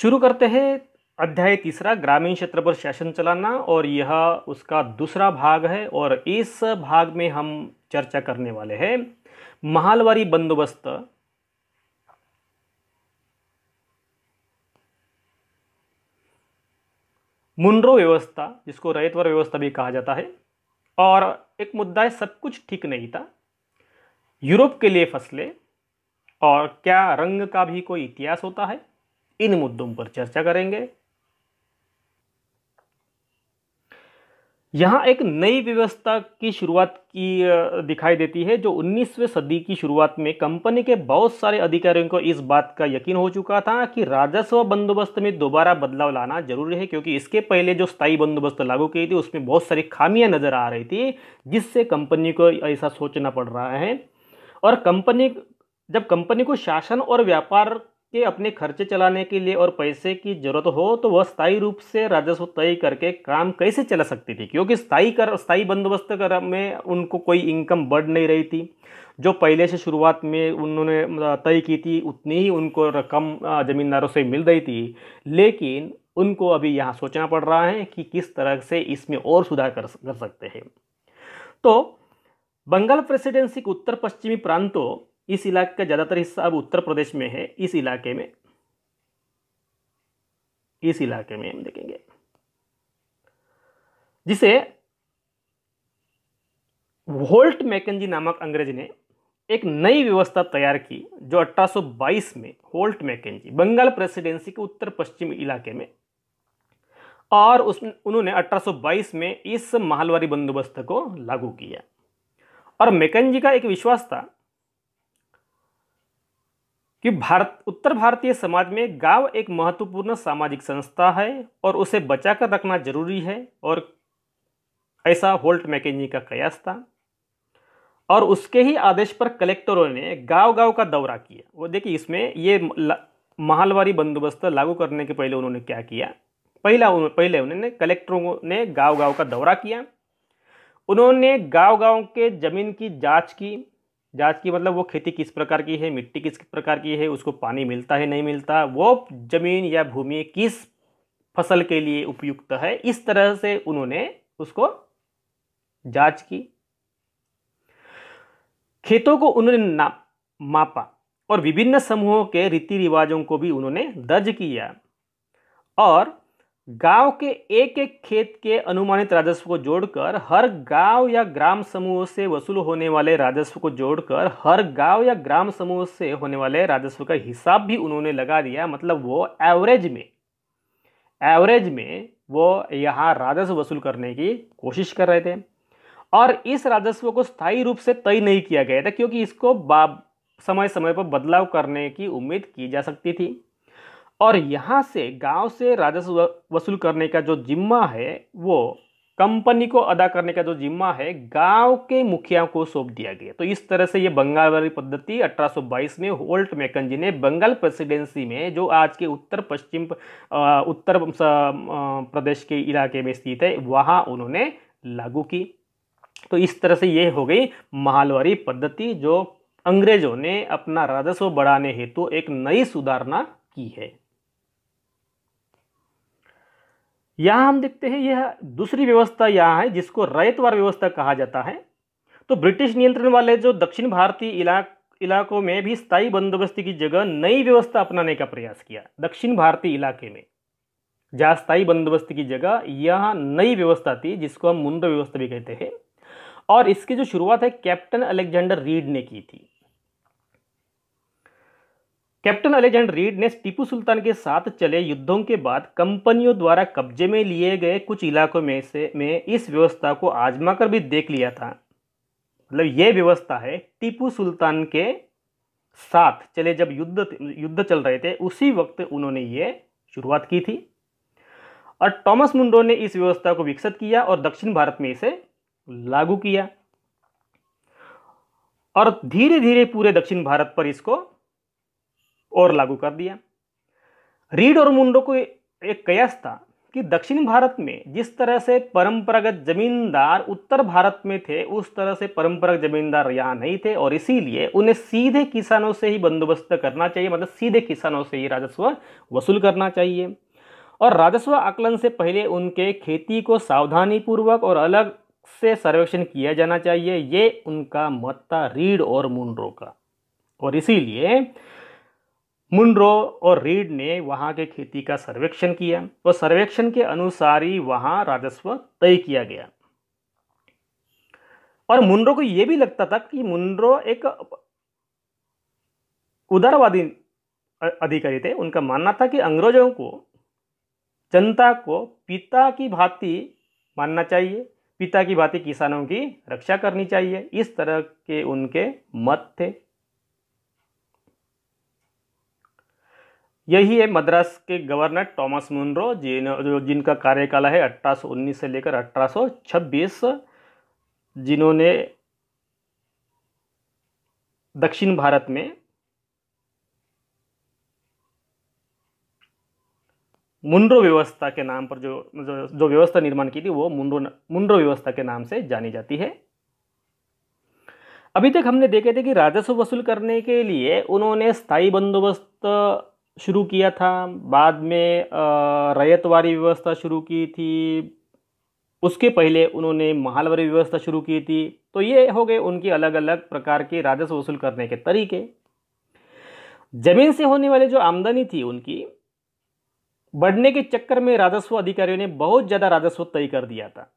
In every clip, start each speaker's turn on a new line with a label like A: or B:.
A: शुरू करते हैं अध्याय तीसरा ग्रामीण क्षेत्र पर शासन चलाना और यह उसका दूसरा भाग है और इस भाग में हम चर्चा करने वाले हैं महालवारी बंदोबस्त मुंड्रो व्यवस्था जिसको रैतवर व्यवस्था भी कहा जाता है और एक मुद्दा है सब कुछ ठीक नहीं था यूरोप के लिए फसले और क्या रंग का भी कोई इतिहास होता है इन मुद्दों पर चर्चा करेंगे यहां एक नई व्यवस्था की शुरुआत की दिखाई देती है जो 19वीं सदी की शुरुआत में कंपनी के बहुत सारे अधिकारियों को इस बात का यकीन हो चुका था कि राजस्व बंदोबस्त में दोबारा बदलाव लाना जरूरी है क्योंकि इसके पहले जो स्थायी बंदोबस्त लागू की थी उसमें बहुत सारी खामियां नज़र आ रही थी जिससे कंपनी को ऐसा सोचना पड़ रहा है और कंपनी जब कंपनी को शासन और व्यापार के अपने खर्चे चलाने के लिए और पैसे की जरूरत हो तो वह स्थायी रूप से राजस्व तय करके काम कैसे चला सकती थी क्योंकि स्थायी कर स्थायी बंदोबस्त कर में उनको कोई इनकम बढ़ नहीं रही थी जो पहले से शुरुआत में उन्होंने तय की थी उतनी ही उनको रकम ज़मींदारों से मिल रही थी लेकिन उनको अभी यहाँ सोचना पड़ रहा है कि किस तरह से इसमें और सुधार कर कर सकते हैं तो बंगाल प्रेसिडेंसी के उत्तर पश्चिमी प्रांतों इस इलाके का ज़्यादातर हिस्सा अब उत्तर प्रदेश में है इस इलाके में इस इलाके में हम देखेंगे जिसे वोल्ट मैकेजी नामक अंग्रेज ने एक नई व्यवस्था तैयार की जो 1822 में होल्ट मैकेजी बंगाल प्रेसिडेंसी के उत्तर पश्चिम इलाके में और उसमें उन्होंने 1822 में इस माहलवारी बंदोबस्त को लागू किया और मैकेजी का एक विश्वास था कि भारत उत्तर भारतीय समाज में गांव एक महत्वपूर्ण सामाजिक संस्था है और उसे बचाकर रखना जरूरी है और ऐसा होल्ट मैकेजी का कयास था और उसके ही आदेश पर कलेक्टरों ने गांव गांव का दौरा किया वो देखिए इसमें ये महालवारी बंदोबस्त लागू करने के पहले उन्होंने क्या किया पहला उन, पहले उन्होंने कलेक्टरों ने गांव गांव का दौरा किया उन्होंने गांव गांव के ज़मीन की जांच की जांच की मतलब वो खेती किस प्रकार की है मिट्टी किस प्रकार की है उसको पानी मिलता है नहीं मिलता वो जमीन या भूमि किस फसल के लिए उपयुक्त है इस तरह से उन्होंने उसको जांच की खेतों को उन्होंने ना मापा और विभिन्न समूहों के रीति रिवाजों को भी उन्होंने दर्ज किया और गांव के एक एक खेत के अनुमानित राजस्व को जोड़कर हर गांव या ग्राम समूह से वसूल होने वाले राजस्व को जोड़कर हर गांव या ग्राम समूह से होने वाले राजस्व का हिसाब भी उन्होंने लगा दिया मतलब वो एवरेज में एवरेज में वो यहाँ राजस्व वसूल करने की कोशिश कर रहे थे और इस राजस्व को स्थायी रूप से तय नहीं किया गया था क्योंकि इसको समय समय पर बदलाव करने की उम्मीद की जा सकती थी और यहाँ से गांव से राजस्व वसूल करने का जो जिम्मा है वो कंपनी को अदा करने का जो जिम्मा है गांव के मुखिया को सौंप दिया गया तो इस तरह से ये बंगाल वाली पद्धति 1822 में होल्ट मेकन जी ने बंगाल प्रेसिडेंसी में जो आज के उत्तर पश्चिम उत्तर प्रदेश के इलाके में स्थित है वहाँ उन्होंने लागू की तो इस तरह से ये हो गई महालवारी पद्धति जो अंग्रेजों ने अपना राजस्व बढ़ाने हेतु तो एक नई सुधारना की है यहाँ हम देखते हैं यह दूसरी व्यवस्था यहाँ है जिसको रैतवार व्यवस्था कहा जाता है तो ब्रिटिश नियंत्रण वाले जो दक्षिण भारतीय इलाक इलाकों में भी स्थायी बंदोबस्ती की जगह नई व्यवस्था अपनाने का प्रयास किया दक्षिण भारतीय इलाके में जहाँ स्थायी बंदोबस्ती की जगह यह नई व्यवस्था थी जिसको हम मुंडो व्यवस्था भी कहते हैं और इसकी जो शुरुआत है कैप्टन अलेक्जेंडर रीड ने की थी कैप्टन अलेजेंड रीड ने टीपू सुल्तान के साथ चले युद्धों के बाद कंपनियों द्वारा कब्जे में लिए गए कुछ इलाकों में से में इस व्यवस्था को आजमा कर भी देख लिया था मतलब ये व्यवस्था है टीपू सुल्तान के साथ चले जब युद्ध युद्ध चल रहे थे उसी वक्त उन्होंने ये शुरुआत की थी और टॉमस मुंडो ने इस व्यवस्था को विकसित किया और दक्षिण भारत में इसे लागू किया और धीरे धीरे पूरे दक्षिण भारत पर इसको और लागू कर दिया रीड और मुंडो को एक कयास था कि दक्षिण भारत में जिस तरह से परंपरागत जमींदार उत्तर भारत में थे उस तरह से परंपरागत जमींदार यहाँ नहीं थे और इसीलिए उन्हें सीधे किसानों से ही बंदोबस्त करना चाहिए मतलब सीधे किसानों से ही राजस्व वसूल करना चाहिए और राजस्व आकलन से पहले उनके खेती को सावधानीपूर्वक और अलग से सर्वेक्षण किया जाना चाहिए ये उनका मत था रीड और मुंड्रो का और इसीलिए मुनरो और रीड ने वहाँ के खेती का सर्वेक्षण किया और सर्वेक्षण के अनुसार ही वहाँ राजस्व तय किया गया और मुनरो को यह भी लगता था कि मुंड्रो एक उदारवादी अधिकारी थे उनका मानना था कि अंग्रेजों को जनता को पिता की भांति मानना चाहिए पिता की भांति किसानों की रक्षा करनी चाहिए इस तरह के उनके मत थे यही है मद्रास के गवर्नर टॉमस मुनरो जिन जिनका कार्यकाल है 1819 से लेकर 1826 जिन्होंने दक्षिण भारत में मुंड्रो व्यवस्था के नाम पर जो जो, जो व्यवस्था निर्माण की थी वो मुंड्रो मुंड्रो व्यवस्था के नाम से जानी जाती है अभी तक हमने देखे थे कि राजस्व वसूल करने के लिए उन्होंने स्थायी बंदोबस्त शुरू किया था बाद में रैयतवारी व्यवस्था शुरू की थी उसके पहले उन्होंने महालवारी व्यवस्था शुरू की थी तो ये हो गए उनके अलग अलग प्रकार के राजस्व वसूल करने के तरीके जमीन से होने वाली जो आमदनी थी उनकी बढ़ने के चक्कर में राजस्व अधिकारियों ने बहुत ज़्यादा राजस्व तय कर दिया था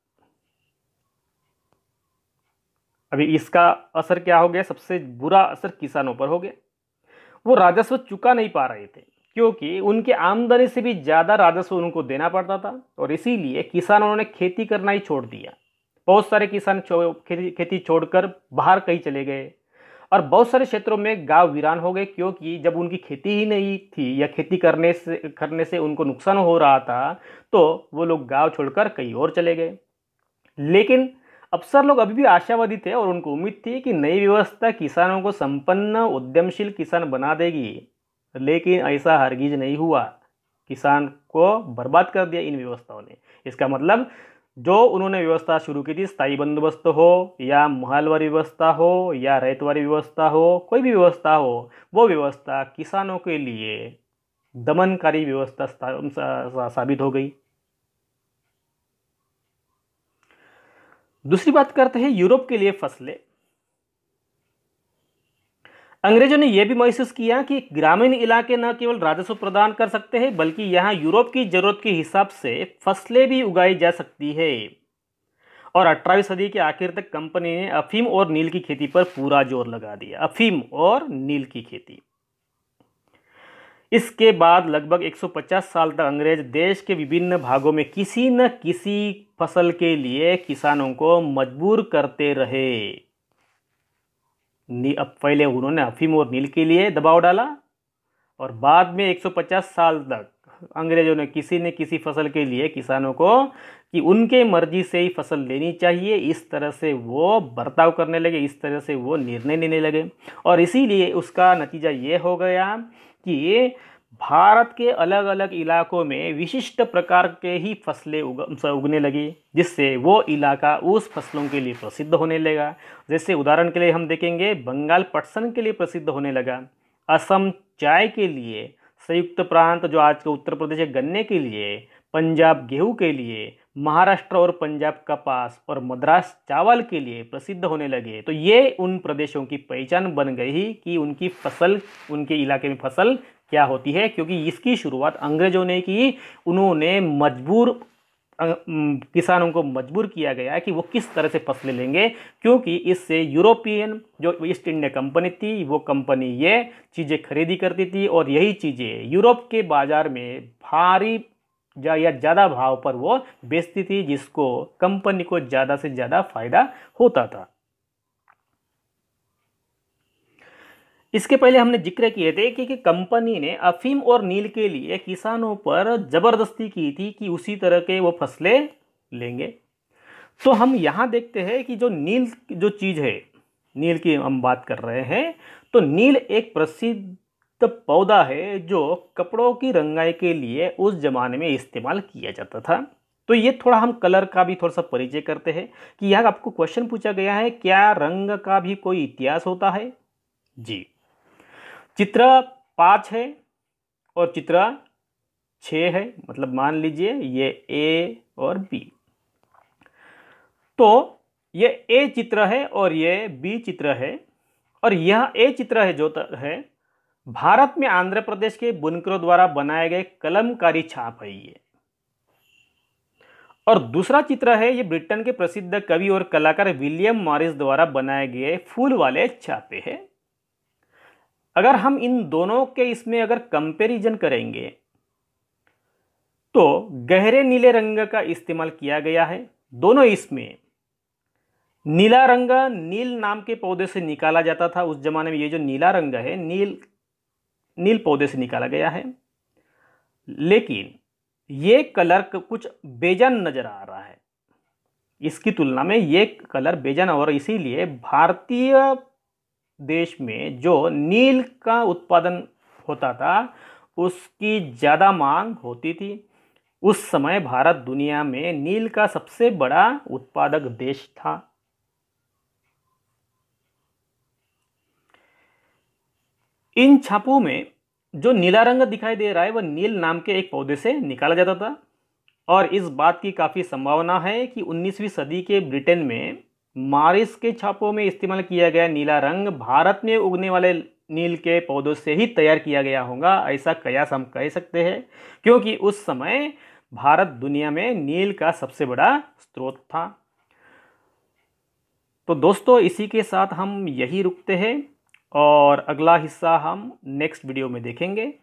A: अभी इसका असर क्या हो गया सबसे बुरा असर किसानों पर हो गया वो राजस्व चुका नहीं पा रहे थे क्योंकि उनके आमदनी से भी ज़्यादा राजस्व उनको देना पड़ता था और इसीलिए किसानों ने खेती करना ही छोड़ दिया बहुत सारे किसान छो, खेती खेती छोड़कर बाहर कहीं चले गए और बहुत सारे क्षेत्रों में गांव वीरान हो गए क्योंकि जब उनकी खेती ही नहीं थी या खेती करने से करने से उनको नुकसान हो रहा था तो वो लोग गांव छोड़कर कहीं और चले गए लेकिन अफसर लोग अभी भी आशावादी थे और उनको उम्मीद थी कि नई व्यवस्था किसानों को संपन्न उद्यमशील किसान बना देगी लेकिन ऐसा हरगिज नहीं हुआ किसान को बर्बाद कर दिया इन व्यवस्थाओं ने इसका मतलब जो उन्होंने व्यवस्था शुरू की थी स्थायी बंदोबस्त हो या महलवारी व्यवस्था हो या रैतवारी व्यवस्था हो कोई भी व्यवस्था हो वो व्यवस्था किसानों के लिए दमनकारी व्यवस्था साबित हो गई दूसरी बात करते हैं यूरोप के लिए फसलें अंग्रेजों ने यह भी महसूस किया कि ग्रामीण इलाके न केवल राजस्व प्रदान कर सकते हैं बल्कि यहां यूरोप की जरूरत के हिसाब से फसलें भी उगाई जा सकती है और अठारहवीं सदी के आखिर तक कंपनी ने अफीम और नील की खेती पर पूरा जोर लगा दिया अफीम और नील की खेती इसके बाद लगभग 150 साल तक अंग्रेज देश के विभिन्न भागों में किसी न किसी फसल के लिए किसानों को मजबूर करते रहे अब पहले उन्होंने अफीम और नील के लिए दबाव डाला और बाद में 150 साल तक अंग्रेजों ने किसी न किसी फसल के लिए किसानों को कि उनके मर्जी से ही फसल लेनी चाहिए इस तरह से वो बर्ताव करने लगे इस तरह से वो निर्णय लेने लगे और इसीलिए उसका नतीजा ये हो गया कि भारत के अलग अलग इलाकों में विशिष्ट प्रकार के ही फसलें उग उगने लगी जिससे वो इलाका उस फसलों के लिए प्रसिद्ध होने लगा जैसे उदाहरण के लिए हम देखेंगे बंगाल पटसन के लिए प्रसिद्ध होने लगा असम चाय के लिए संयुक्त प्रांत जो आज का उत्तर प्रदेश है गन्ने के लिए पंजाब गेहूँ के लिए महाराष्ट्र और पंजाब कपास और मद्रास चावल के लिए प्रसिद्ध होने लगे तो ये उन प्रदेशों की पहचान बन गई कि उनकी फसल उनके इलाके में फसल क्या होती है क्योंकि इसकी शुरुआत अंग्रेजों ने की उन्होंने मजबूर किसानों को मजबूर किया गया है कि वो किस तरह से फसलें लेंगे क्योंकि इससे यूरोपियन जो ईस्ट इंडिया कंपनी थी वो कंपनी ये चीज़ें खरीदी करती थी और यही चीज़ें यूरोप के बाज़ार में भारी जा या ज़्यादा भाव पर वो बेचती थी जिसको कंपनी को ज़्यादा से ज़्यादा फायदा होता था इसके पहले हमने जिक्र किए थे कि, कि कंपनी ने अफीम और नील के लिए किसानों पर ज़बरदस्ती की थी कि उसी तरह के वो फसलें लेंगे तो हम यहाँ देखते हैं कि जो नील जो चीज़ है नील की हम बात कर रहे हैं तो नील एक प्रसिद्ध तो पौधा है जो कपड़ों की रंगाई के लिए उस ज़माने में इस्तेमाल किया जाता था तो ये थोड़ा हम कलर का भी थोड़ा सा परिचय करते हैं कि यह आपको क्वेश्चन पूछा गया है क्या रंग का भी कोई इतिहास होता है जी चित्र पाँच है और चित्र छ है मतलब मान लीजिए ये ए और बी तो ये ए चित्र है और ये बी चित्र है और यह ए चित्र है जो है भारत में आंध्र प्रदेश के बुनकरों द्वारा बनाए गए कलमकारी छाप है ये और दूसरा चित्र है ये ब्रिटेन के प्रसिद्ध कवि और कलाकार विलियम मॉरिस द्वारा बनाए गए फूल वाले छापे हैं अगर हम इन दोनों के इसमें अगर कंपैरिजन करेंगे तो गहरे नीले रंग का इस्तेमाल किया गया है दोनों इसमें नीला रंग नील नाम के पौधे से निकाला जाता था उस जमाने में ये जो नीला रंग है नील नील पौधे से निकाला गया है लेकिन ये कलर कुछ बेजन नज़र आ रहा है इसकी तुलना में ये कलर बेजन और इसीलिए भारतीय देश में जो नील का उत्पादन होता था उसकी ज़्यादा मांग होती थी उस समय भारत दुनिया में नील का सबसे बड़ा उत्पादक देश था इन छापों में जो नीला रंग दिखाई दे रहा है वह नील नाम के एक पौधे से निकाला जाता था और इस बात की काफ़ी संभावना है कि 19वीं सदी के ब्रिटेन में मारिस के छापों में इस्तेमाल किया गया नीला रंग भारत में उगने वाले नील के पौधों से ही तैयार किया गया होगा ऐसा कयास हम कह सकते हैं क्योंकि उस समय भारत दुनिया में नील का सबसे बड़ा स्रोत था तो दोस्तों इसी के साथ हम यही रुकते हैं और अगला हिस्सा हम नेक्स्ट वीडियो में देखेंगे